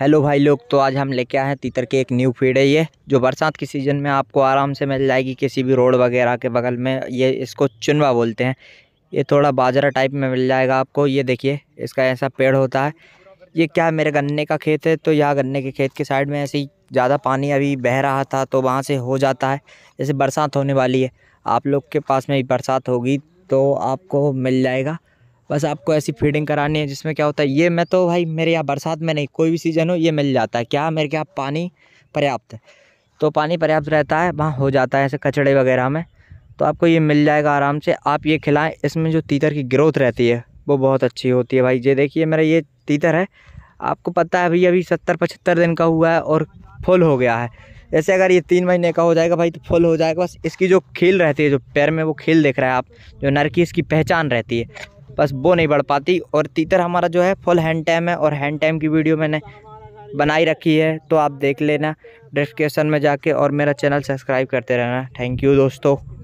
hello भाई लोग तो आज हम लेके आए हैं तीतर के एक न्यू फीड है ये जो बरसात के सीज़न में आपको आराम से मिल जाएगी किसी भी रोड वगैरह के बगल में ये इसको चुनवा बोलते हैं ये थोड़ा बाजरा टाइप में मिल जाएगा आपको ये देखिए इसका ऐसा पेड़ होता है ये क्या है मेरे गन्ने का खेत है तो यहाँ गन्ने के खेत के साइड में ऐसे ही ज़्यादा पानी अभी बह रहा था तो वहाँ से हो जाता है जैसे बरसात होने वाली है आप लोग के पास में बरसात होगी तो आपको मिल जाएगा बस आपको ऐसी फीडिंग करानी है जिसमें क्या होता है ये मैं तो भाई मेरे यहाँ बरसात में नहीं कोई भी सीज़न हो ये मिल जाता है क्या मेरे यहाँ पानी पर्याप्त है तो पानी पर्याप्त रहता है वहाँ हो जाता है ऐसे कचड़े वगैरह में तो आपको ये मिल जाएगा आराम से आप ये खिलाएं इसमें जो तीतर की ग्रोथ रहती है वो बहुत अच्छी होती है भाई ये देखिए मेरा ये तीतर है आपको पता है भाई अभी सत्तर पचहत्तर दिन का हुआ है और फुल हो गया है जैसे अगर ये तीन महीने का हो जाएगा भाई तो फुल हो जाएगा बस इसकी जो खील रहती है जो पैर में वो खील देख रहा है आप जो नर की इसकी पहचान रहती है बस वो नहीं बढ़ पाती और तीतर हमारा जो है फुल हैंड टाइम है और हैंड टाइम की वीडियो मैंने बनाई रखी है तो आप देख लेना डिस्क्रिप्शन में जाके और मेरा चैनल सब्सक्राइब करते रहना थैंक यू दोस्तों